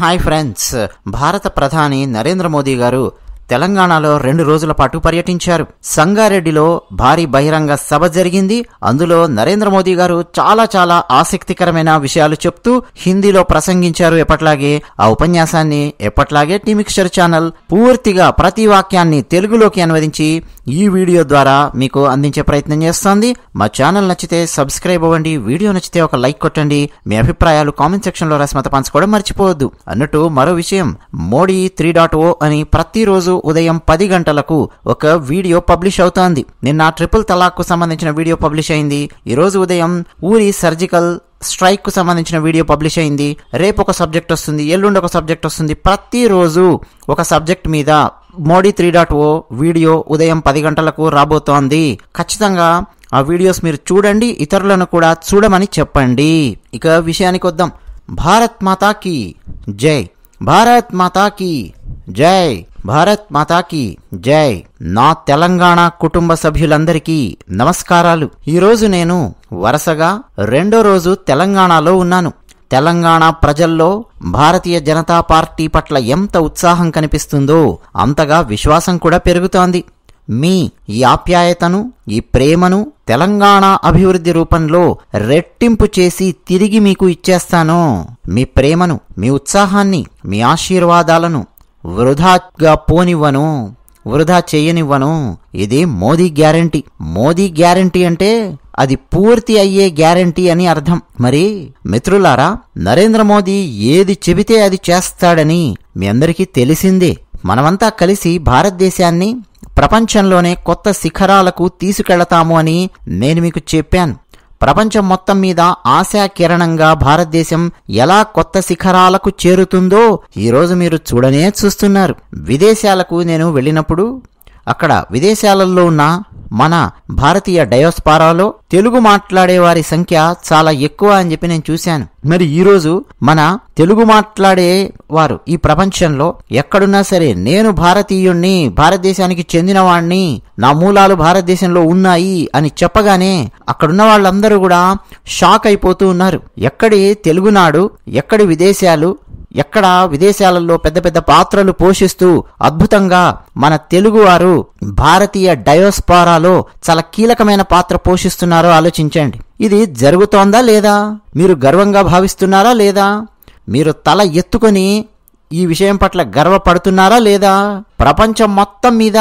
hi friends భారత ప్రధాని నరేంద్ర మోదీ గారు తెలంగాణలో రెండు రోజుల పాటు పర్యటించారు సంగారెడ్డిలో భారీ బహిరంగ సభ జరిగింది అందులో నరేంద్ర మోదీ గారు చాలా చాలా ఆసక్తికరమైన విషయాలు చెప్తూ హిందీలో ప్రసంగించారు ఎప్పట్లాగే ఆ ఉపన్యాసాన్ని ఎప్పట్లాగే టీమిక్చర్ ఛానల్ పూర్తిగా ప్రతి వాక్యాన్ని తెలుగులోకి అనువదించి ఈ వీడియో ద్వారా మీకు అందించే ప్రయత్నం చేస్తోంది మా ఛానల్ నచ్చితే సబ్స్క్రైబ్ అవ్వండి వీడియో నచ్చితే ఒక లైక్ కొట్టండి మీ అభిప్రాయాలు కామెంట్ సెక్షన్లో లో రసమత పంచుకోవడం మర్చిపోవద్దు అన్నట్టు మరో విషయం మోడీ త్రీ డాట్ ఓ అని ప్రతిరోజు ఉదయం పది గంటలకు ఒక వీడియో పబ్లిష్ అవుతోంది నిన్న ట్రిపుల్ తలాక్కు సంబంధించిన వీడియో పబ్లిష్ అయింది ఈరోజు ఉదయం ఊరి సర్జికల్ స్ట్రైక్ కు సంబంధించిన వీడియో పబ్లిష్ అయింది రేపు ఒక సబ్జెక్ట్ వస్తుంది ఎల్లుండి ఒక సబ్జెక్ట్ వస్తుంది ప్రతిరోజు ఒక సబ్జెక్ట్ మీద Modi three dot O video ఉదయం పది గంటలకు రాబోతోంది ఖచ్చితంగా ఆ వీడియోస్ మీరు చూడండి ఇతరులను కూడా చూడమని చెప్పండి ఇక విషయానికి వద్దాం భారత్ మాతాకి జై భారత్ మాతాకి జై భారత్ మాతాకి జై నా తెలంగాణ కుటుంబ సభ్యులందరికీ నమస్కారాలు ఈరోజు నేను వరుసగా రెండో రోజు తెలంగాణలో ఉన్నాను తెలంగాణ ప్రజల్లో భారతీయ జనతా పార్టీ పట్ల ఎంత ఉత్సాహం కనిపిస్తుందో అంతగా విశ్వాసం కూడా పెరుగుతోంది మీ ఈ ఆప్యాయతను ఈ ప్రేమను తెలంగాణ అభివృద్ధి రూపంలో రెట్టింపు చేసి తిరిగి మీకు ఇచ్చేస్తాను మీ ప్రేమను మీ ఉత్సాహాన్ని మీ ఆశీర్వాదాలను వృధాగా పోనివ్వను వృధా చేయనివ్వను ఇది మోదీ గ్యారంటీ మోదీ గ్యారంటీ అంటే అది పూర్తి అయ్యే గ్యారంటీ అని అర్థం మరి మిత్రులారా నరేంద్ర మోదీ ఏది చెబితే అది చేస్తాడని మీ అందరికీ తెలిసిందే మనమంతా కలిసి భారతదేశాన్ని ప్రపంచంలోనే కొత్త శిఖరాలకు తీసుకెళతాము అని నేను మీకు చెప్పాను ప్రపంచం మొత్తం మీద ఆశాకిరణంగా భారతదేశం ఎలా కొత్త శిఖరాలకు చేరుతుందో ఈరోజు మీరు చూడనే చూస్తున్నారు విదేశాలకు నేను వెళ్ళినప్పుడు అక్కడ విదేశాలలో ఉన్న మన భారతీయ డయోస్పారాలో తెలుగు మాట్లాడేవారి సంఖ్య చాలా ఎక్కువ అని చెప్పి నేను చూశాను మరి ఈరోజు మన తెలుగు మాట్లాడే వారు ఈ ప్రపంచంలో ఎక్కడున్నా సరే నేను భారతీయుణ్ణి భారతదేశానికి చెందినవాణ్ణి నా మూలాలు భారతదేశంలో ఉన్నాయి అని చెప్పగానే అక్కడున్న వాళ్ళందరూ కూడా షాక్ అయిపోతూ ఉన్నారు ఎక్కడి తెలుగునాడు ఎక్కడి విదేశాలు ఎక్కడ విదేశాలలో పెద్ద పెద్ద పాత్రలు పోషిస్తూ అద్భుతంగా మన తెలుగువారు భారతీయ డయోస్పారాలో చాలా కీలకమైన పాత్ర పోషిస్తున్నారో ఆలోచించండి ఇది జరుగుతోందా లేదా మీరు గర్వంగా భావిస్తున్నారా లేదా మీరు తల ఎత్తుకొని ఈ విషయం పట్ల గర్వపడుతున్నారా లేదా ప్రపంచం మొత్తం మీద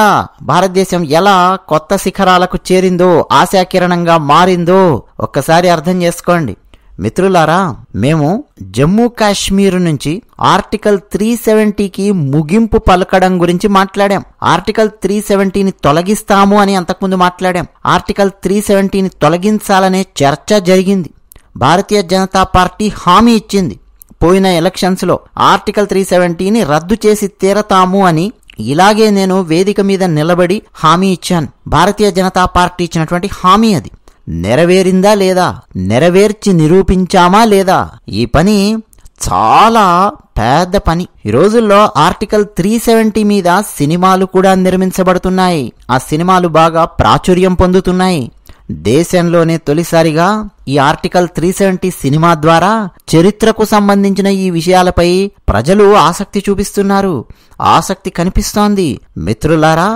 భారతదేశం ఎలా కొత్త శిఖరాలకు చేరిందో ఆశాకిరణంగా మారిందో ఒక్కసారి అర్థం చేసుకోండి మిత్రులారా మేము జమ్మూ కాశ్మీర్ నుంచి ఆర్టికల్ త్రీ సెవెంటీకి ముగింపు పలకడం గురించి మాట్లాడాం ఆర్టికల్ త్రీ సెవెంటీని తొలగిస్తాము అని అంతకుముందు మాట్లాడాం ఆర్టికల్ త్రీ సెవెంటీని తొలగించాలనే చర్చ జరిగింది భారతీయ జనతా పార్టీ హామీ ఇచ్చింది పోయిన ఎలక్షన్స్లో ఆర్టికల్ త్రీ సెవెంటీని రద్దు చేసి తీరతాము అని ఇలాగే నేను వేదిక మీద నిలబడి హామీ ఇచ్చాను భారతీయ జనతా పార్టీ ఇచ్చినటువంటి హామీ అది నెరవేరిందా లేదా నెరవేర్చి నిరూపించామా లేదా ఈ పని చాలా పెద్ద పని ఈ రోజుల్లో ఆర్టికల్ త్రీ సెవెంటీ మీద సినిమాలు కూడా నిర్మించబడుతున్నాయి ఆ సినిమాలు బాగా ప్రాచుర్యం పొందుతున్నాయి దేశంలోనే తొలిసారిగా ఈ ఆర్టికల్ త్రీ సెవెంటీ సినిమా ద్వారా చరిత్రకు సంబంధించిన ఈ విషయాలపై ప్రజలు ఆసక్తి చూపిస్తున్నారు ఆసక్తి కనిపిస్తోంది మిత్రులారా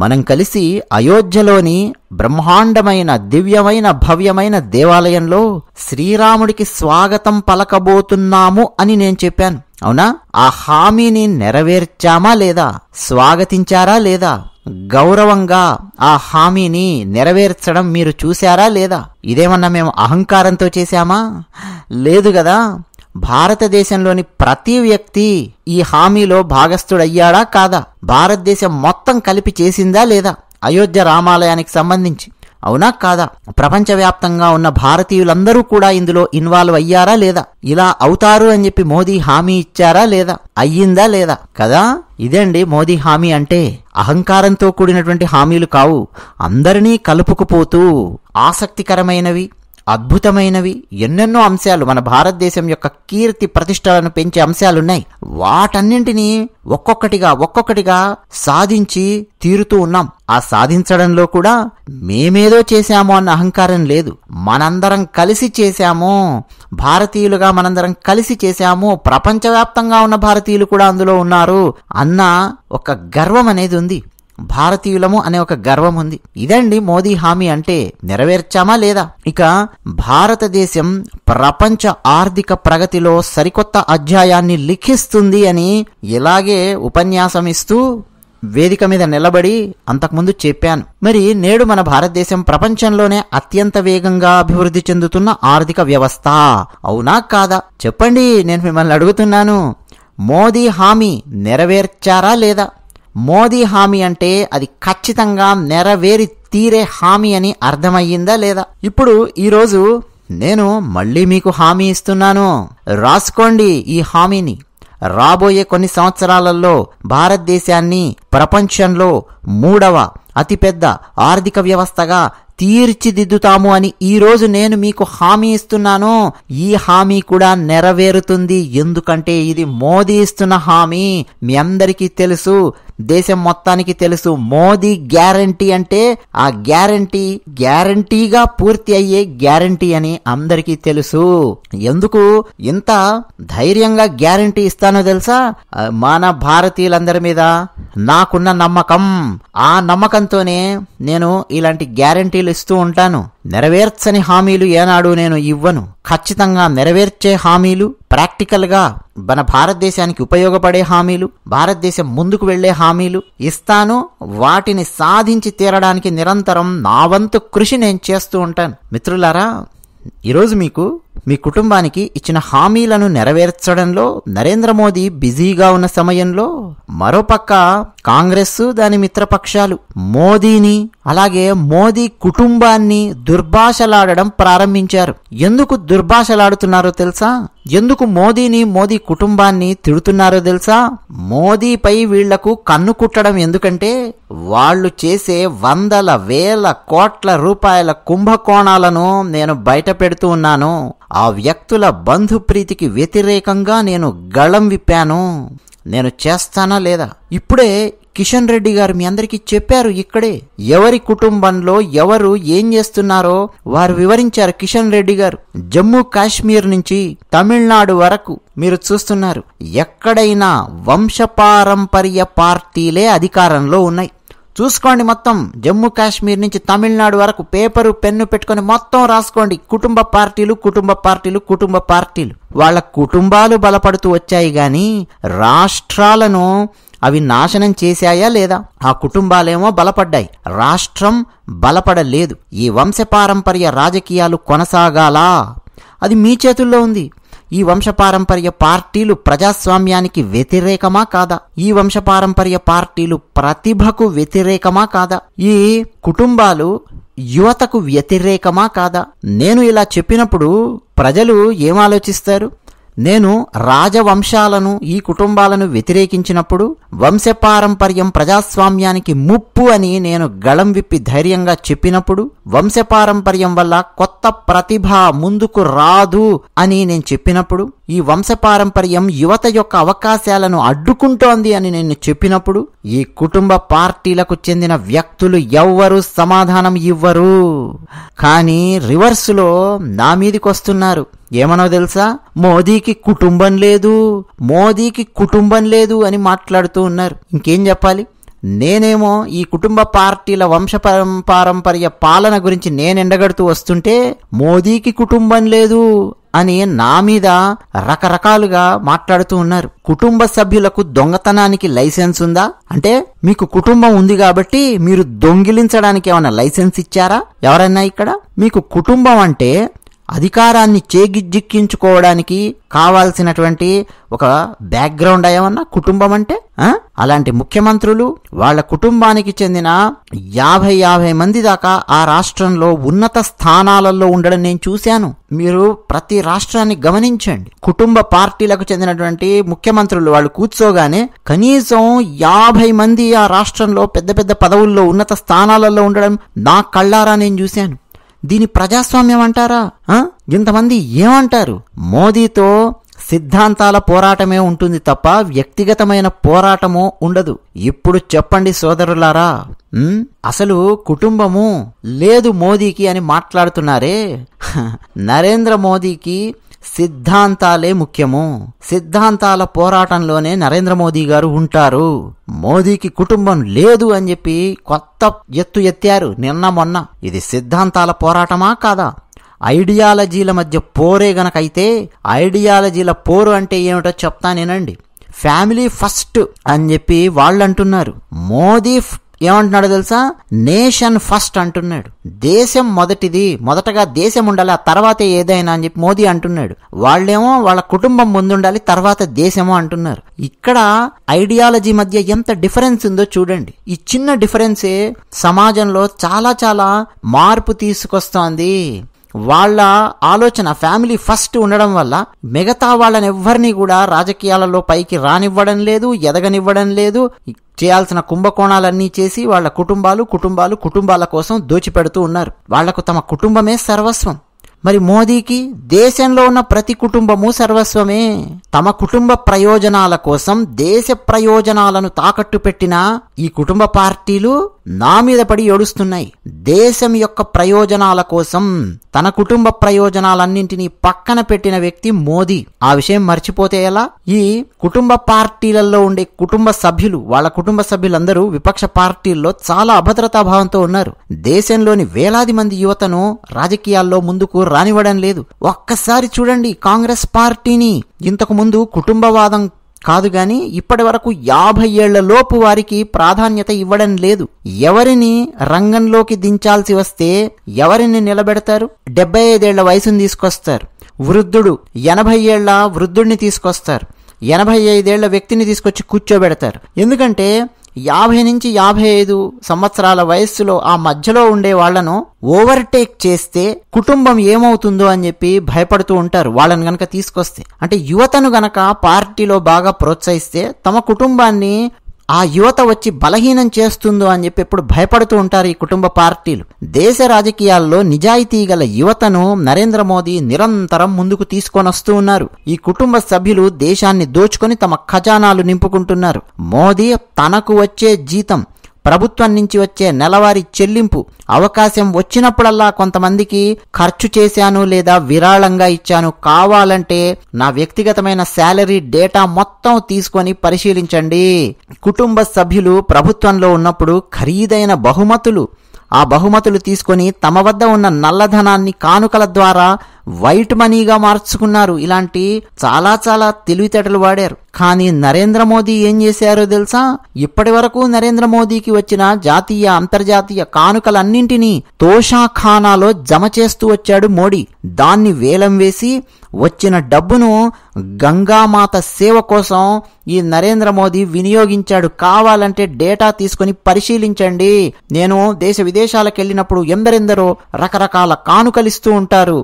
మనం కలిసి అయోధ్యలోని బ్రహ్మాండమైన దివ్యమైన భవ్యమైన దేవాలయంలో శ్రీరాముడికి స్వాగతం పలకబోతున్నాము అని నేను చెప్పాను అవునా ఆ హామీని నెరవేర్చామా లేదా స్వాగతించారా లేదా గౌరవంగా ఆ హామీని నెరవేర్చడం మీరు చూశారా లేదా ఇదేమన్నా మేము అహంకారంతో చేశామా లేదు కదా భారతదేశంలోని ప్రతి వ్యక్తి ఈ హామీలో భాగస్థుడయ్యాడా కాదా భారతదేశం మొత్తం కలిపి చేసిందా లేదా అయోధ్య రామాలయానికి సంబంధించి అవునా కాదా ప్రపంచవ్యాప్తంగా ఉన్న భారతీయులందరూ కూడా ఇందులో ఇన్వాల్వ్ అయ్యారా లేదా ఇలా అవుతారు అని చెప్పి మోదీ హామీ ఇచ్చారా లేదా అయ్యిందా లేదా కదా ఇదండి మోదీ హామీ అంటే అహంకారంతో కూడినటువంటి హామీలు కావు అందరినీ కలుపుకుపోతూ ఆసక్తికరమైనవి అద్భుతమైనవి ఎన్నెన్నో అంశాలు మన భారతదేశం యొక్క కీర్తి ప్రతిష్టలను పెంచే అంశాలున్నాయి వాటన్నింటినీ ఒక్కొక్కటిగా ఒక్కొక్కటిగా సాధించి తీరుతూ ఉన్నాం ఆ సాధించడంలో కూడా మేమేదో చేశాము అన్న అహంకారం లేదు మనందరం కలిసి చేశాము భారతీయులుగా మనందరం కలిసి చేశాము ప్రపంచవ్యాప్తంగా ఉన్న భారతీయులు కూడా అందులో ఉన్నారు అన్న ఒక గర్వం అనేది ఉంది భారతీయులము అనే ఒక గర్వం ఉంది ఇదండి మోదీ హామీ అంటే నెరవేర్చామా లేదా ఇక భారతదేశం ప్రపంచ ఆర్థిక ప్రగతిలో సరికొత్త అధ్యాయాన్ని లిఖిస్తుంది అని ఇలాగే ఉపన్యాసం ఇస్తూ వేదిక మీద నిలబడి అంతకుముందు చెప్పాను మరి నేడు మన భారతదేశం ప్రపంచంలోనే అత్యంత వేగంగా అభివృద్ధి చెందుతున్న ఆర్థిక వ్యవస్థ అవునా కాదా చెప్పండి నేను మిమ్మల్ని అడుగుతున్నాను మోదీ హామీ నెరవేర్చారా లేదా మోదీ హామీ అంటే అది ఖచ్చితంగా నెరవేరి తీరే హామీ అని అర్థమయ్యిందా లేదా ఇప్పుడు ఈరోజు నేను మళ్ళీ మీకు హామీ ఇస్తున్నాను రాసుకోండి ఈ హామీని రాబోయే కొన్ని సంవత్సరాలలో భారతదేశాన్ని ప్రపంచంలో మూడవ అతిపెద్ద ఆర్థిక వ్యవస్థగా తీర్చిదిద్దుతాము అని ఈరోజు నేను మీకు హామీ ఇస్తున్నాను ఈ హామీ కూడా నెరవేరుతుంది ఎందుకంటే ఇది మోదీ ఇస్తున్న హామీ మీ అందరికీ తెలుసు దేశం మొత్తానికి తెలుసు మోదీ గ్యారంటీ అంటే ఆ గ్యారంటీ గ్యారంటీగా పూర్తి అయ్యే గ్యారంటీ అని అందరికీ తెలుసు ఎందుకు ఇంత ధైర్యంగా గ్యారంటీ ఇస్తానో తెలుసా మన భారతీయులందరి మీద నాకున్న నమ్మకం ఆ నమ్మకంతోనే నేను ఇలాంటి గ్యారంటీలు ఇస్తూ ఉంటాను నెరవేర్చని హామీలు ఏనాడు నేను ఇవ్వను ఖచ్చితంగా నెరవేర్చే హామీలు ప్రాక్టికల్గా మన భారతదేశానికి ఉపయోగపడే హామీలు భారతదేశం ముందుకు వెళ్లే హామీలు ఇస్తాను వాటిని సాధించి తీరడానికి నిరంతరం నా వంతు కృషి నేను చేస్తూ ఉంటాను మిత్రులారా ఈరోజు మీకు మీ కుటుంబానికి ఇచ్చిన హామీలను నెరవేర్చడంలో నరేంద్ర మోదీ బిజీగా ఉన్న సమయంలో మరోపక్క కాంగ్రెస్ దాని మిత్రపక్షాలు మోదీని అలాగే మోదీ కుటుంబాన్ని దుర్భాషలాడడం ప్రారంభించారు ఎందుకు దుర్భాషలాడుతున్నారో తెలుసా ఎందుకు మోదీని మోదీ కుటుంబాన్ని తిడుతున్నారో తెలుసా మోదీపై వీళ్లకు కన్ను కుట్టడం ఎందుకంటే వాళ్ళు చేసే వందల వేల కోట్ల రూపాయల కుంభకోణాలను నేను బయట పెడుతూ ఉన్నాను ఆ వ్యక్తుల బంధుప్రీతికి వ్యతిరేకంగా నేను గళం విప్పాను నేను చేస్తానా లేదా ఇప్పుడే కిషన్ రెడ్డి గారు మీ అందరికీ చెప్పారు ఇక్కడే ఎవరి కుటుంబంలో ఎవరు ఏం చేస్తున్నారో వారు వివరించారు కిషన్ రెడ్డి గారు జమ్మూ కాశ్మీర్ నుంచి తమిళనాడు వరకు మీరు చూస్తున్నారు ఎక్కడైనా వంశపారంపర్య పార్టీలే అధికారంలో ఉన్నాయి చూసుకోండి మొత్తం జమ్మూ కాశ్మీర్ నుంచి తమిళనాడు వరకు పేపరు పెన్ను పెట్టుకొని మొత్తం రాసుకోండి కుటుంబ పార్టీలు కుటుంబ పార్టీలు కుటుంబ పార్టీలు వాళ్ళ కుటుంబాలు బలపడుతూ వచ్చాయి గాని రాష్ట్రాలను అవి నాశనం చేశాయా లేదా ఆ కుటుంబాలేమో బలపడ్డాయి రాష్ట్రం బలపడలేదు ఈ వంశపారంపర్య రాజకీయాలు కొనసాగాలా అది మీ చేతుల్లో ఉంది ఈ వంశపారంపర్య పార్టీలు ప్రజాస్వామ్యానికి వ్యతిరేకమా కాదా ఈ వంశపారంపర్య పార్టీలు ప్రతిభకు వ్యతిరేకమా కాదా ఈ కుటుంబాలు యువతకు వ్యతిరేకమా కాదా నేను ఇలా చెప్పినప్పుడు ప్రజలు ఏం ఆలోచిస్తారు నేను రాజవంశాలను ఈ కుటుంబాలను వ్యతిరేకించినప్పుడు వంశపారంపర్యం ప్రజాస్వామ్యానికి ముప్పు అని నేను గళం విప్పి ధైర్యంగా చెప్పినప్పుడు వంశపారంపర్యం వల్ల కొత్త ప్రతిభ ముందుకు రాదు అని నేను చెప్పినప్పుడు ఈ వంశపారంపర్యం యువత యొక్క అవకాశాలను అడ్డుకుంటోంది అని నేను చెప్పినప్పుడు ఈ కుటుంబ పార్టీలకు చెందిన వ్యక్తులు ఎవ్వరూ సమాధానం ఇవ్వరు కానీ రివర్స్లో నా మీదికొస్తున్నారు ఏమనో తెలుసా మోదీకి కుటుంబం లేదు మోదీకి కుటుంబం లేదు అని మాట్లాడుతూ ఉన్నారు ఇంకేం చెప్పాలి నేనేమో ఈ కుటుంబ పార్టీల వంశ పారంపర్య పాలన గురించి నేను ఎండగడుతూ వస్తుంటే మోదీకి కుటుంబం లేదు అని నా మీద రకరకాలుగా మాట్లాడుతూ ఉన్నారు కుటుంబ సభ్యులకు దొంగతనానికి లైసెన్స్ ఉందా అంటే మీకు కుటుంబం ఉంది కాబట్టి మీరు దొంగిలించడానికి ఏమైనా లైసెన్స్ ఇచ్చారా ఎవరన్నా ఇక్కడ మీకు కుటుంబం అంటే అధికారాన్ని చేగిజిక్కించుకోవడానికి కావాల్సినటువంటి ఒక బ్యాక్గ్రౌండ్ అయ్యామన్నా కుటుంబం అంటే అలాంటి ముఖ్యమంత్రులు వాళ్ళ కుటుంబానికి చెందిన యాభై యాభై మంది దాకా ఆ రాష్ట్రంలో ఉన్నత స్థానాలలో ఉండడం నేను చూశాను మీరు ప్రతి రాష్ట్రాన్ని గమనించండి కుటుంబ పార్టీలకు చెందినటువంటి ముఖ్యమంత్రులు వాళ్ళు కూర్చోగానే కనీసం యాభై మంది ఆ రాష్ట్రంలో పెద్ద పెద్ద పదవుల్లో ఉన్నత స్థానాలలో ఉండడం నా కళ్ళారా నేను చూశాను దీని ప్రజాస్వామ్యం అంటారా ఇంతమంది ఏమంటారు మోదీతో సిద్ధాంతాల పోరాటమే ఉంటుంది తప్ప వ్యక్తిగతమైన పోరాటము ఉండదు ఇప్పుడు చెప్పండి సోదరులారా అసలు కుటుంబము లేదు మోదీకి అని మాట్లాడుతున్నారే నరేంద్ర మోదీకి సిద్ధాంతాలే ముఖ్యము సిద్ధాంతాల పోరాటంలోనే నరేంద్ర మోదీ గారు ఉంటారు మోదీకి కుటుంబం లేదు అని చెప్పి కొత్త ఎత్తు ఎత్తారు నిన్న మొన్న ఇది సిద్ధాంతాల పోరాటమా కాదా ఐడియాలజీల మధ్య పోరే గనకైతే ఐడియాలజీల పోరు అంటే ఏమిటో చెప్తానేనండి ఫ్యామిలీ ఫస్ట్ అని చెప్పి వాళ్ళు అంటున్నారు మోదీ ఏమంటున్నాడు తెలుసా నేషన్ ఫస్ట్ అంటున్నాడు దేశం మొదటిది మొదటగా దేశం ఉండాలి ఆ తర్వాతే ఏదైనా అని చెప్పి మోదీ అంటున్నాడు వాళ్ళేమో వాళ్ళ కుటుంబం ముందుండాలి తర్వాత దేశమో అంటున్నారు ఇక్కడ ఐడియాలజీ మధ్య ఎంత డిఫరెన్స్ ఉందో చూడండి ఈ చిన్న డిఫరెన్సే సమాజంలో చాలా చాలా మార్పు తీసుకొస్తోంది వాళ్ళ ఆలోచన ఫ్యామిలీ ఫస్ట్ ఉండడం వల్ల మిగతా వాళ్ళని ఎవ్వరిని కూడా రాజకీయాలలో పైకి రానివ్వడం లేదు ఎదగనివ్వడం లేదు చేయాల్సిన కుంభకోణాలన్నీ చేసి వాళ్ళ కుటుంబాలు కుటుంబాలు కుటుంబాల కోసం దోచిపెడుతూ ఉన్నారు వాళ్లకు తమ కుటుంబమే సర్వస్వం మరి మోదీకి దేశంలో ఉన్న ప్రతి కుటుంబము సర్వస్వమే తమ కుటుంబ ప్రయోజనాల కోసం దేశ ప్రయోజనాలను తాకట్టు పెట్టిన ఈ కుటుంబ పార్టీలు నా మీద పడి ఏడుస్తున్నాయి దేశం యొక్క ప్రయోజనాల కోసం తన కుటుంబ ప్రయోజనాలన్నింటినీ పక్కన పెట్టిన వ్యక్తి మోదీ ఆ విషయం మర్చిపోతే ఎలా ఈ కుటుంబ పార్టీలలో ఉండే కుటుంబ సభ్యులు వాళ్ళ కుటుంబ సభ్యులందరూ విపక్ష పార్టీల్లో చాలా అభద్రతాభావంతో ఉన్నారు దేశంలోని వేలాది మంది యువతను రాజకీయాల్లో ముందుకు రానివ్వడం లేదు ఒక్కసారి చూడండి కాంగ్రెస్ పార్టీని ఇంతకుముందు కుటుంబవాదం కాదు గాని ఇప్పటి వరకు యాభై లోపు వారికి ప్రాధాన్యత ఇవ్వడం లేదు ఎవరిని రంగంలోకి దించాల్సి వస్తే ఎవరిని నిలబెడతారు డెబ్బై ఐదేళ్ల వయసుని తీసుకొస్తారు వృద్ధుడు ఎనభై ఏళ్ల వృద్ధుడిని తీసుకొస్తారు ఎనభై ఐదేళ్ల వ్యక్తిని తీసుకొచ్చి కూర్చోబెడతారు ఎందుకంటే యాభై నుంచి యాభై ఐదు సంవత్సరాల వయస్సులో ఆ మధ్యలో ఉండే వాళ్లను ఓవర్టేక్ చేస్తే కుటుంబం ఏమవుతుందో అని చెప్పి భయపడుతూ ఉంటారు వాళ్ళను గనక తీసుకొస్తే అంటే యువతను గనక పార్టీలో బాగా ప్రోత్సహిస్తే తమ కుటుంబాన్ని ఆ యువత వచ్చి బలహీనం చేస్తుందో అని చెప్పి ఎప్పుడు భయపడుతూ ఉంటారు ఈ కుటుంబ పార్టీలు దేశ రాజకీయాల్లో నిజాయితీ గల యువతను నరేంద్ర మోదీ నిరంతరం ముందుకు తీసుకొని వస్తూ ఉన్నారు ఈ కుటుంబ సభ్యులు దేశాన్ని దోచుకొని తమ ఖజానాలు నింపుకుంటున్నారు మోదీ తనకు వచ్చే జీతం ప్రభుత్వం నుంచి వచ్చే నెలవారీ చెల్లింపు అవకాశం వచ్చినప్పుడల్లా కొంతమందికి ఖర్చు చేశాను లేదా విరాళంగా ఇచ్చాను కావాలంటే నా వ్యక్తిగతమైన శాలరీ డేటా మొత్తం తీసుకొని పరిశీలించండి కుటుంబ సభ్యులు ప్రభుత్వంలో ఉన్నప్పుడు ఖరీదైన బహుమతులు ఆ బహుమతులు తీసుకొని తమ వద్ద ఉన్న నల్లధనాన్ని కానుకల ద్వారా వైట్ మనీగా మార్చుకున్నారు ఇలాంటి చాలా చాలా తెలివితేటలు వాడారు కానీ నరేంద్ర మోదీ ఏం చేశారో తెలుసా ఇప్పటి వరకు నరేంద్ర మోదీకి వచ్చిన జాతీయ అంతర్జాతీయ కానుకలన్నింటినీ తోషాఖానాలో జమ చేస్తూ వచ్చాడు మోడీ దాన్ని వేలం వేసి వచ్చిన డబ్బును గంగామాత సేవ కోసం ఈ నరేంద్ర మోదీ వినియోగించాడు కావాలంటే డేటా తీసుకుని పరిశీలించండి నేను దేశ విదేశాలకు వెళ్ళినప్పుడు ఎందరెందరో రకరకాల కానుకలిస్తూ ఉంటారు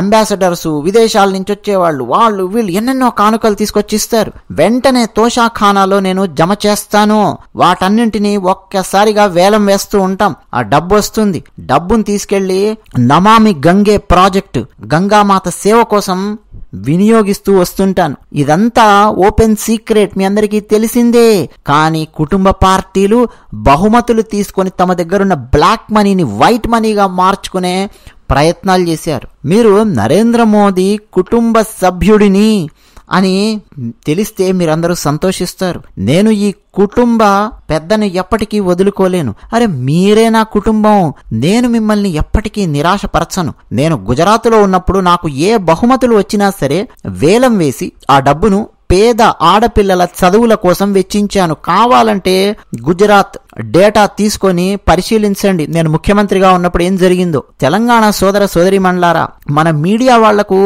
అంబాసిడర్స్ విదేశాల నుంచి వచ్చేవాళ్ళు వాళ్ళు వీళ్ళు ఎన్నెన్నో కానుకలు తీసుకొచ్చిస్తారు వెంటనే తోషాఖానాలో నేను జమ చేస్తాను వాటన్నింటినీ ఒక్కసారిగా వేలం వేస్తూ ఉంటాం ఆ డబ్బు వస్తుంది డబ్బును తీసుకెళ్లి నమామి గంగే ప్రాజెక్టు గంగామాత సేవ కోసం వినియోగిస్తూ వస్తుంటాను ఇదంతా ఓపెన్ సీక్రెట్ మీ అందరికీ తెలిసిందే కానీ కుటుంబ పార్టీలు బహుమతులు తీసుకొని తమ దగ్గరున్న బ్లాక్ మనీని వైట్ మనీగా మార్చుకునే ప్రయత్నాలు చేశారు మీరు నరేంద్ర మోదీ కుటుంబ సభ్యుడిని అని తెలిస్తే మీరందరూ సంతోషిస్తారు నేను ఈ కుటుంబ పెద్దను ఎప్పటికీ వదులుకోలేను అరే మీరే నా కుటుంబం నేను మిమ్మల్ని ఎప్పటికీ నిరాశపరచను నేను గుజరాత్లో ఉన్నప్పుడు నాకు ఏ బహుమతులు వచ్చినా సరే వేలం వేసి ఆ డబ్బును పేద ఆడపిల్లల చదువుల కోసం వెచ్చించాను కావాలంటే గుజరాత్ డేటా తీసుకొని పరిశీలించండి నేను ముఖ్యమంత్రిగా ఉన్నప్పుడు ఏం జరిగిందో తెలంగాణ సోదర సోదరి మండలారా మన మీడియా వాళ్లకు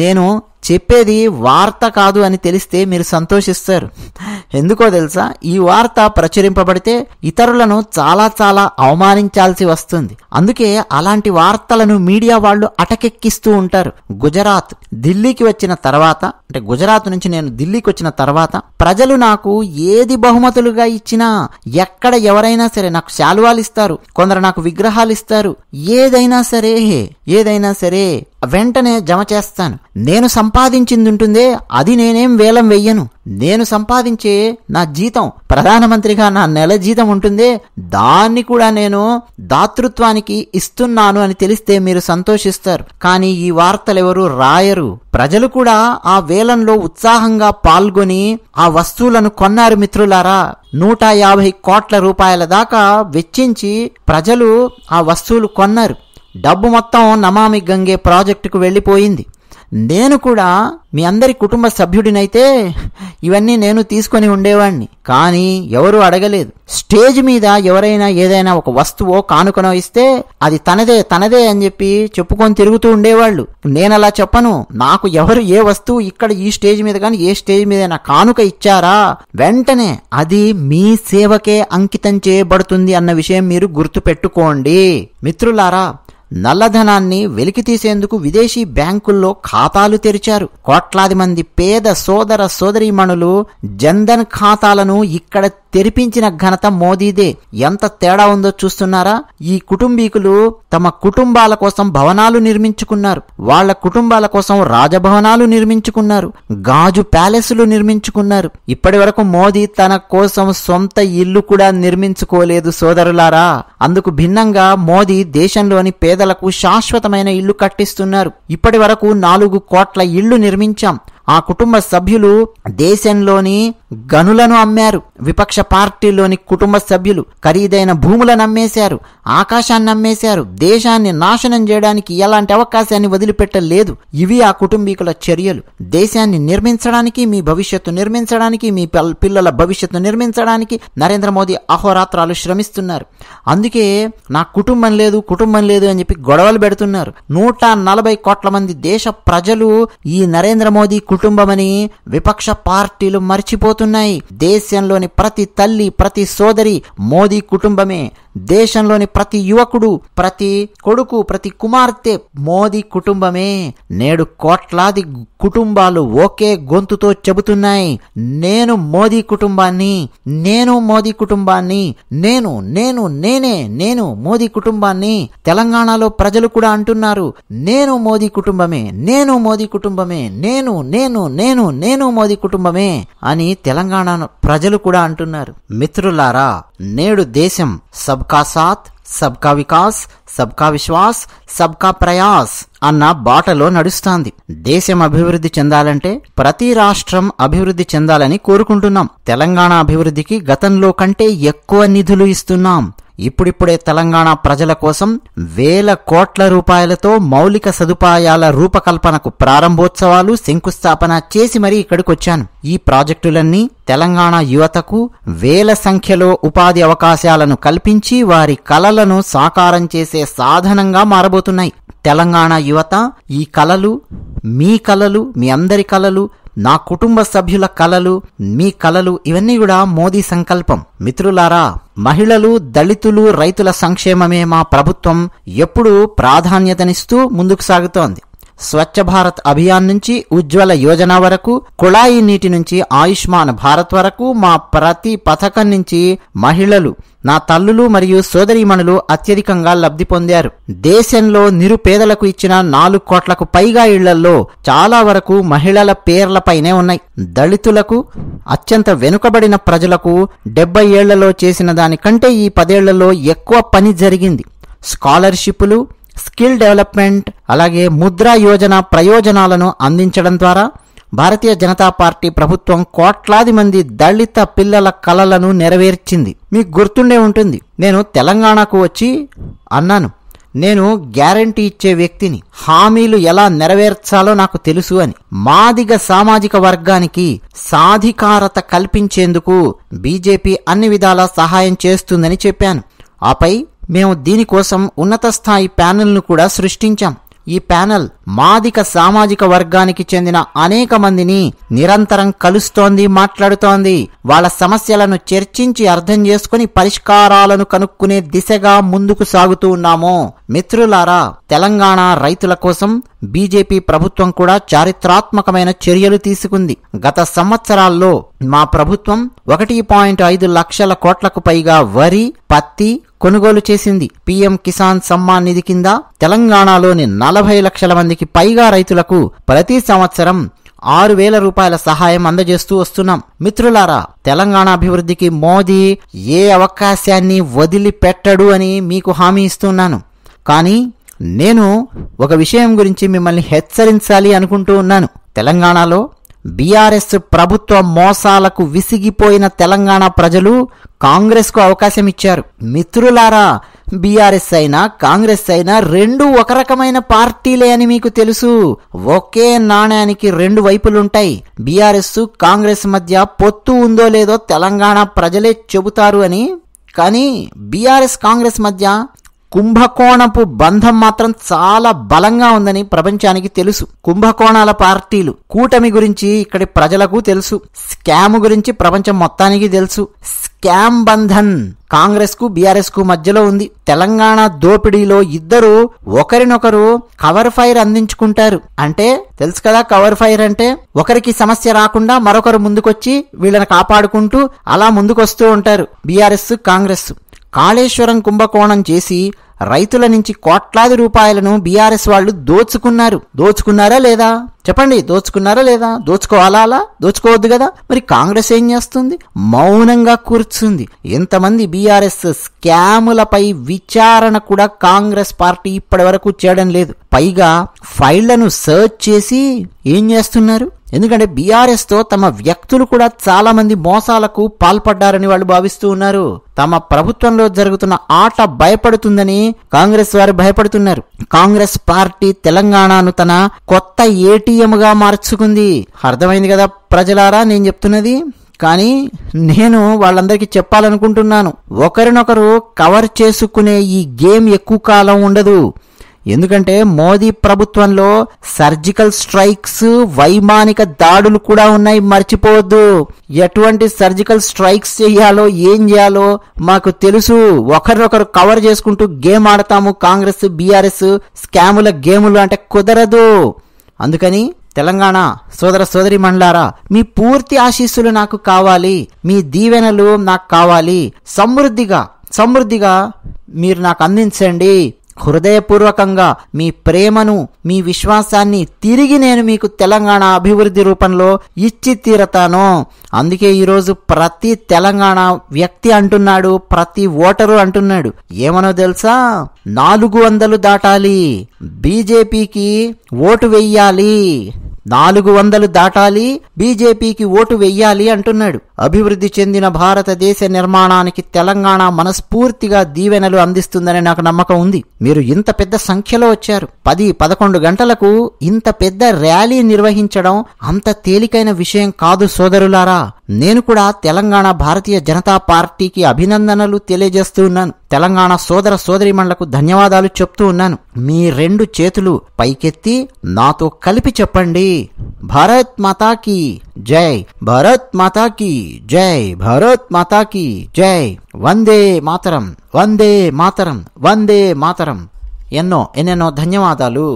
నేను చెప్పేది వార్త కాదు అని తెలిస్తే మీరు సంతోషిస్తారు ఎందుకో తెలుసా ఈ వార్త ప్రచురింపబడితే ఇతరులను చాలా చాలా అవమానించాల్సి వస్తుంది అందుకే అలాంటి వార్తలను మీడియా వాళ్ళు అటకెక్కిస్తూ ఉంటారు గుజరాత్ ఢిల్లీకి వచ్చిన తర్వాత అంటే గుజరాత్ నుంచి నేను ఢిల్లీకి వచ్చిన తర్వాత ప్రజలు నాకు ఏది బహుమతులుగా ఇచ్చినా ఎక్కడ ఎవరైనా సరే నాకు శాలువాలు ఇస్తారు కొందరు నాకు విగ్రహాలు ఇస్తారు ఏదైనా సరే ఏదైనా సరే వెంటనే జమ చేస్తాను నేను సంపాదించింది ఉంటుందే అది నేనేం వేలం వెయ్యను నేను సంపాదించే నా జీతం ప్రధానమంత్రిగా నా నెల జీతం ఉంటుందే దాన్ని కూడా నేను దాతృత్వానికి ఇస్తున్నాను అని తెలిస్తే మీరు సంతోషిస్తారు కానీ ఈ వార్తలెవరూ రాయరు ప్రజలు కూడా ఆ వేలంలో ఉత్సాహంగా పాల్గొని ఆ వస్తువులను కొన్నారు మిత్రులారా నూట యాభై కోట్ల రూపాయల దాకా వెచ్చించి ప్రజలు ఆ వస్తువులు కొన్నారు డబ్బు మొత్తం నమామి గంగే ప్రాజెక్టుకు వెళ్ళిపోయింది నేను కూడా మీ అందరి కుటుంబ సభ్యుడినైతే ఇవన్నీ నేను తీసుకొని ఉండేవాణ్ణి కానీ ఎవరూ అడగలేదు స్టేజ్ మీద ఎవరైనా ఏదైనా ఒక వస్తువో కానుకనో ఇస్తే అది తనదే తనదే అని చెప్పి చెప్పుకొని తిరుగుతూ ఉండేవాళ్ళు నేను అలా చెప్పను నాకు ఎవరు ఏ వస్తువు ఇక్కడ ఈ స్టేజ్ మీద కానీ ఏ స్టేజ్ మీద కానుక ఇచ్చారా వెంటనే అది మీ సేవకే అంకితం చేయబడుతుంది అన్న విషయం మీరు గుర్తుపెట్టుకోండి మిత్రులారా నల్లధనాన్ని వెలికితీసేందుకు విదేశీ బ్యాంకుల్లో ఖాతాలు తెరిచారు కోట్లాది మంది పేద సోదర సోదరీమణులు జన్ధన్ ఖాతాలను ఇక్కడ తెరిపించిన ఘనత మోదీదే ఎంత తేడా ఉందో చూస్తున్నారా ఈ కుటుంబీకులు తమ కుటుంబాల కోసం భవనాలు నిర్మించుకున్నారు వాళ్ల కుటుంబాల కోసం రాజభవనాలు నిర్మించుకున్నారు గాజు ప్యాలెస్లు నిర్మించుకున్నారు ఇప్పటి వరకు మోదీ తన కోసం సొంత ఇల్లు కూడా నిర్మించుకోలేదు సోదరులారా అందుకు భిన్నంగా మోదీ దేశంలోని పేదలకు శాశ్వతమైన ఇల్లు కట్టిస్తున్నారు ఇప్పటి వరకు నాలుగు కోట్ల ఇళ్లు నిర్మించాం ఆ కుటుంబ సభ్యులు దేశంలోని గనులను అమ్మారు విపక్ష పార్టీలోని కుటుంబ సభ్యులు ఖరీదైన భూములను అమ్మేశారు ఆకాశాన్ని అమ్మేశారు దేశాన్ని నాశనం చేయడానికి ఎలాంటి అవకాశాన్ని వదిలిపెట్టలేదు ఇవి ఆ కుటుంబీకుల చర్యలు దేశాన్ని నిర్మించడానికి మీ భవిష్యత్తు నిర్మించడానికి మీ పిల్లల భవిష్యత్తు నిర్మించడానికి నరేంద్ర మోదీ అహోరాత్రాలు శ్రమిస్తున్నారు అందుకే నా కుటుంబం లేదు కుటుంబం లేదు అని చెప్పి గొడవలు పెడుతున్నారు నూట నలభై కోట్ల మంది దేశ ప్రజలు ఈ నరేంద్ర మోదీ కుటుంబమని విపక్ష పార్టీలు మర్చిపోతున్నాయి దేశంలోని ప్రతి తల్లి ప్రతి సోదరి మోదీ కుటుంబమే దేశంలోని ప్రతి యువకుడు ప్రతి కొడుకు ప్రతి కుమార్తె మోదీ కుటుంబమే నేడు కోట్లాది కుటుంబాలు ఒకే గొంతుతో చెబుతున్నాయి నేను మోదీ కుటుంబాన్ని నేను మోదీ కుటుంబాన్ని నేను నేను నేనే నేను మోదీ కుటుంబాన్ని తెలంగాణలో ప్రజలు కూడా అంటున్నారు నేను మోదీ కుటుంబమే నేను మోదీ కుటుంబమే నేను నేను నేను నేను మోదీ కుటుంబమే అని తెలంగాణ ప్రజలు కూడా అంటున్నారు మిత్రులారా నేడు దేశం సబ్కా సాత్ సబ్కా వికాస్ సబ్కా విశ్వాస్ సబ్కా ప్రయాస్ అన్న బాటలో నడుస్తాంది దేశం అభివృద్ధి చెందాలంటే ప్రతి రాష్ట్రం అభివృద్ధి చెందాలని కోరుకుంటున్నాం తెలంగాణ అభివృద్ధికి గతంలో కంటే ఎక్కువ నిధులు ఇస్తున్నాం ఇప్పుడిప్పుడే తెలంగాణ ప్రజల కోసం వేల కోట్ల రూపాయలతో మౌలిక సదుపాయాల రూపకల్పనకు ప్రారంభోత్సవాలు శంకుస్థాపన చేసి మరీ ఇక్కడికి వచ్చాను ఈ ప్రాజెక్టులన్నీ తెలంగాణ యువతకు వేల సంఖ్యలో ఉపాధి అవకాశాలను కల్పించి వారి కలలను సాకారం చేసే సాధనంగా మారబోతున్నాయి తెలంగాణ యువత ఈ కలలు మీ కలలు మీ అందరి కలలు నా కుటుంబ సభ్యుల కలలు మీ కలలు ఇవన్నీ కూడా మోదీ సంకల్పం మిత్రులారా మహిళలు దళితులు రైతుల సంక్షేమమే మా ప్రభుత్వం ఎప్పుడూ ప్రాధాన్యతనిస్తూ ముందుకు సాగుతోంది స్వచ్ఛ భారత్ అభియాన్ నుంచి ఉజ్వల యోజన వరకు కుళాయి నీటి నుంచి ఆయుష్మాన్ భారత్ వరకు మా ప్రతి పథకం నుంచి మహిళలు నా తల్లులు మరియు సోదరీమణులు అత్యధికంగా లబ్ధి పొందారు దేశంలో నిరుపేదలకు ఇచ్చిన నాలుగు కోట్లకు పైగా ఇళ్లలో చాలా వరకు మహిళల పేర్లపైనే ఉన్నాయి దళితులకు అత్యంత వెనుకబడిన ప్రజలకు డెబ్బై ఏళ్లలో చేసిన దానికంటే ఈ పదేళ్లలో ఎక్కువ పని జరిగింది స్కాలర్షిప్లు స్కిల్ డెవలప్మెంట్ అలాగే ముద్రా యోజన ప్రయోజనాలను అందించడం ద్వారా భారతీయ జనతా పార్టీ ప్రభుత్వం కోట్లాది మంది దళిత పిల్లల కలలను నెరవేర్చింది మీకు గుర్తుండే ఉంటుంది నేను తెలంగాణకు వచ్చి అన్నాను నేను గ్యారంటీ ఇచ్చే వ్యక్తిని హామీలు ఎలా నెరవేర్చాలో నాకు తెలుసు అని మాదిగ సామాజిక వర్గానికి సాధికారత కల్పించేందుకు బీజేపీ అన్ని విధాలా సహాయం చేస్తుందని చెప్పాను ఆపై మేము దీనికోసం ఉన్నత స్థాయి ప్యానెల్ను కూడా సృష్టించాం ఈ ప్యానెల్ మాదిక సామాజిక వర్గానికి చెందిన అనేక మందిని నిరంతరం కలుస్తోంది మాట్లాడుతోంది వాళ్ళ సమస్యలను చర్చించి అర్థం చేసుకుని పరిష్కారాలను కనుక్కునే దిశగా ముందుకు సాగుతూ ఉన్నాము మిత్రులారా తెలంగాణ రైతుల కోసం బీజేపీ ప్రభుత్వం కూడా చారిత్రాత్మకమైన చర్యలు తీసుకుంది గత సంవత్సరాల్లో మా ప్రభుత్వం ఒకటి పాయింట్ ఐదు లక్షల కోట్లకు పైగా వరి పత్తి కొనుగోలు చేసింది పీఎం కిసాన్ సమ్మాన్ నిధి కింద తెలంగాణలోని నలభై లక్షల మందికి పైగా రైతులకు ప్రతి సంవత్సరం ఆరు వేల రూపాయల సహాయం అందజేస్తూ వస్తున్నాం మిత్రులారా తెలంగాణ అభివృద్ధికి మోదీ ఏ అవకాశాన్ని వదిలిపెట్టడు అని మీకు హామీ ఇస్తున్నాను కానీ నేను ఒక విషయం గురించి మిమ్మల్ని హెచ్చరించాలి అనుకుంటూ ఉన్నాను తెలంగాణలో బీఆర్ఎస్ ప్రభుత్వ మోసాలకు విసిగిపోయిన తెలంగాణ ప్రజలు కాంగ్రెస్కు అవకాశం ఇచ్చారు మిత్రులారా బీఆర్ఎస్ అయినా కాంగ్రెస్ అయినా రెండు ఒక రకమైన పార్టీలే అని మీకు తెలుసు ఒకే నాణ్యానికి రెండు వైపులుంటాయి బీఆర్ఎస్ కాంగ్రెస్ మధ్య పొత్తు ఉందో లేదో తెలంగాణ ప్రజలే చెబుతారు అని కానీ బీఆర్ఎస్ కాంగ్రెస్ మధ్య కుంభకోణపు బంధం మాత్రం చాలా బలంగా ఉందని ప్రపంచానికి తెలుసు కుంభకోణాల పార్టీలు కూటమి గురించి ఇక్కడి ప్రజలకు తెలుసు స్కామ్ గురించి ప్రపంచం మొత్తానికి తెలుసు స్కామ్ బంధన్ కాంగ్రెస్ కు బీఆర్ఎస్ కు మధ్యలో ఉంది తెలంగాణ దోపిడీలో ఇద్దరు ఒకరినొకరు కవర్ ఫైర్ అందించుకుంటారు అంటే తెలుసు కదా కవర్ ఫైర్ అంటే ఒకరికి సమస్య రాకుండా మరొకరు ముందుకొచ్చి వీళ్ళని కాపాడుకుంటూ అలా ముందుకొస్తూ ఉంటారు బీఆర్ఎస్ కాంగ్రెస్ కాళేశ్వరం కుంభకోణం చేసి రైతుల నుంచి కోట్లాది రూపాయలను బీఆర్ఎస్ వాళ్ళు దోచుకున్నారు దోచుకున్నారా లేదా చెప్పండి దోచుకున్నారా లేదా దోచుకోవాలా అలా దోచుకోవద్దు కదా మరి కాంగ్రెస్ ఏం చేస్తుంది మౌనంగా కూర్చుంది ఎంతమంది బీఆర్ఎస్ స్కాములపై విచారణ కూడా కాంగ్రెస్ పార్టీ ఇప్పటి వరకు చేయడం లేదు పైగా ఫైళ్లను సర్చ్ చేసి ఏం చేస్తున్నారు ఎందుకంటే బీఆర్ఎస్తో తమ వ్యక్తులు కూడా చాలామంది మోసాలకు పాల్పడ్డారని వాళ్ళు భావిస్తూ ఉన్నారు తమ ప్రభుత్వంలో జరుగుతున్న ఆట భయపడుతుందని కాంగ్రెస్ వారు భయపడుతున్నారు కాంగ్రెస్ పార్టీ తెలంగాణను తన కొత్త గా మార్చుకుంది అర్థమైంది కదా ప్రజలారా నేను చెప్తున్నది కానీ నేను వాళ్ళందరికీ చెప్పాలనుకుంటున్నాను ఒకరినొకరు కవర్ చేసుకునే ఈ గేమ్ ఎక్కువ కాలం ఉండదు ఎందుకంటే మోదీ ప్రభుత్వంలో సర్జికల్ స్ట్రైక్స్ వైమానిక దాడులు కూడా ఉన్నాయి మర్చిపోవద్దు ఎటువంటి సర్జికల్ స్ట్రైక్స్ చేయాలో ఏం చేయాలో మాకు తెలుసు ఒకరినొకరు కవర్ చేసుకుంటూ గేమ్ ఆడతాము కాంగ్రెస్ బీఆర్ఎస్ స్కాముల గేములు అంటే కుదరదు అందుకని తెలంగాణ సోదర సోదరి మండలారా మీ పూర్తి ఆశీస్సులు నాకు కావాలి మీ దీవెనలు నాకు కావాలి సమృద్ధిగా సమృద్ధిగా మీరు నాకు అందించండి హృదయపూర్వకంగా మీ ప్రేమను మీ విశ్వాసాన్ని తిరిగి నేను మీకు తెలంగాణ అభివృద్ధి రూపంలో ఇచ్చి తీరతాను అందుకే ఈరోజు ప్రతి తెలంగాణ వ్యక్తి అంటున్నాడు ప్రతి ఓటరు అంటున్నాడు ఏమనో తెలుసా నాలుగు వందలు దాటాలి బీజేపీకి ఓటు వెయ్యాలి నాలుగు వందలు దాటాలి బీజేపీకి ఓటు వెయ్యాలి అంటున్నాడు అభివృద్ధి చెందిన భారతదేశ నిర్మాణానికి తెలంగాణ మనస్ఫూర్తిగా దీవెనలు అందిస్తుందని నాకు నమ్మకం ఉంది మీరు ఇంత పెద్ద సంఖ్యలో వచ్చారు పది పదకొండు గంటలకు ఇంత పెద్ద ర్యాలీ నిర్వహించడం అంత తేలికైన విషయం కాదు సోదరులారా నేను కూడా తెలంగాణ భారతీయ జనతా పార్టీకి అభినందనలు తెలియజేస్తూ ఉన్నాను తెలంగాణ సోదర సోదరిమండలకు ధన్యవాదాలు చెప్తూ ఉన్నాను మీ రెండు చేతులు పైకెత్తి నాతో కలిపి చెప్పండి భారత్ మాతాకి జై భారత్ మాతాకి జై భారత్ మాతాకి జై వందే మాతరం వందే మాతరం వందే మాతరం ఎన్నో ఎన్నెన్నో ధన్యవాదాలు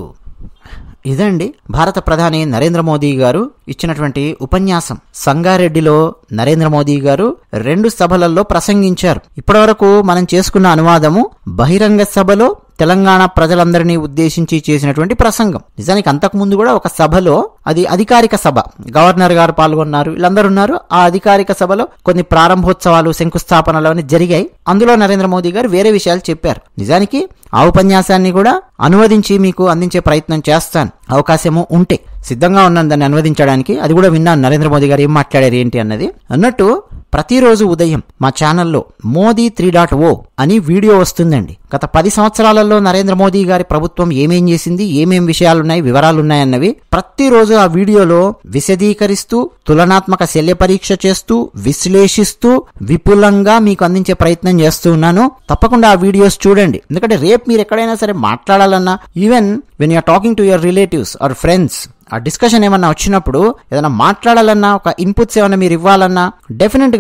ఇదండి భారత ప్రధాని నరేంద్ర మోదీ గారు ఇచ్చినటువంటి ఉపన్యాసం సంగారెడ్డిలో నరేంద్ర మోదీ గారు రెండు సభలలో ప్రసంగించారు ఇప్పటివరకు మనం చేసుకున్న అనువాదము బహిరంగ సభలో తెలంగాణ ప్రజలందరినీ ఉద్దేశించి చేసినటువంటి ప్రసంగం నిజానికి అంతకుముందు కూడా ఒక సభలో అది అధికారిక సభ గవర్నర్ గారు పాల్గొన్నారు వీళ్ళందరూ ఉన్నారు ఆ అధికారిక సభలో కొన్ని ప్రారంభోత్సవాలు శంకుస్థాపనలు అని జరిగాయి అందులో నరేంద్ర మోదీ గారు వేరే విషయాలు చెప్పారు నిజానికి ఆ ఉపన్యాసాన్ని కూడా అనువదించి మీకు అందించే ప్రయత్నం చేస్తాను అవకాశము ఉంటే సిద్ధంగా ఉన్నాను దాన్ని అనువదించడానికి అది కూడా విన్నాను నరేంద్ర మోదీ గారు ఏం మాట్లాడారు ఏంటి అన్నది అన్నట్టు ప్రతిరోజు ఉదయం మా ఛానల్లో మోదీ త్రీ డాట్ ఓ అని వీడియో వస్తుందండి గత పది సంవత్సరాలలో నరేంద్ర మోదీ గారి ప్రభుత్వం ఏమేం చేసింది ఏమేం విషయాలున్నాయి వివరాలున్నాయన్నవి ప్రతిరోజు ఆ వీడియోలో విశదీకరిస్తూ తులనాత్మక శల్య పరీక్ష చేస్తూ విశ్లేషిస్తూ విపులంగా మీకు అందించే ప్రయత్నం చేస్తూ ఉన్నాను తప్పకుండా ఆ వీడియోస్ చూడండి ఎందుకంటే రేపు మీరు ఎక్కడైనా సరే మాట్లాడాలన్నా even when you're talking to your relatives or friends ఆ డిస్కషన్ ఏమన్నా వచ్చినప్పుడు ఏదైనా మాట్లాడాలన్నా ఒక ఇన్పుట్స్ ఏమైనా మీరు ఇవ్వాలన్నా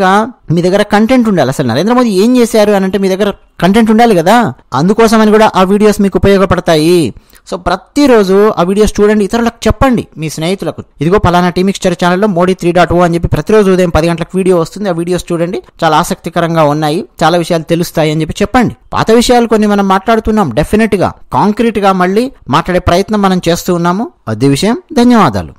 గా మీ దగ్గర కంటెంట్ ఉండాలి అసలు నరేంద్ర మోదీ ఏం చేశారు అని అంటే మీ దగ్గర కంటెంట్ ఉండాలి కదా అందుకోసమని కూడా ఆ వీడియోస్ మీకు ఉపయోగపడతాయి సో ప్రతిరోజు ఆ వీడియో చూడండి ఇతరులకు చెప్పండి మీ స్నేహితులకు ఇదిగో పలానా టీమిక్స్చర్ ఛానల్లో మోడీ త్రీ డాట్ ఓ అని చెప్పి ప్రతిరోజు ఉదయం పది గంటలకు వీడియో వస్తుంది ఆ వీడియోస్ చూడండి చాలా ఆసక్తికరంగా ఉన్నాయి చాలా విషయాలు తెలుస్తాయి అని చెప్పి చెప్పండి పాత విషయాలు కొన్ని మనం మాట్లాడుతున్నాం డెఫినెట్గా కాంక్రీట్గా మళ్ళీ మాట్లాడే ప్రయత్నం మనం చేస్తూ ఉన్నాము అదే విషయం ధన్యవాదాలు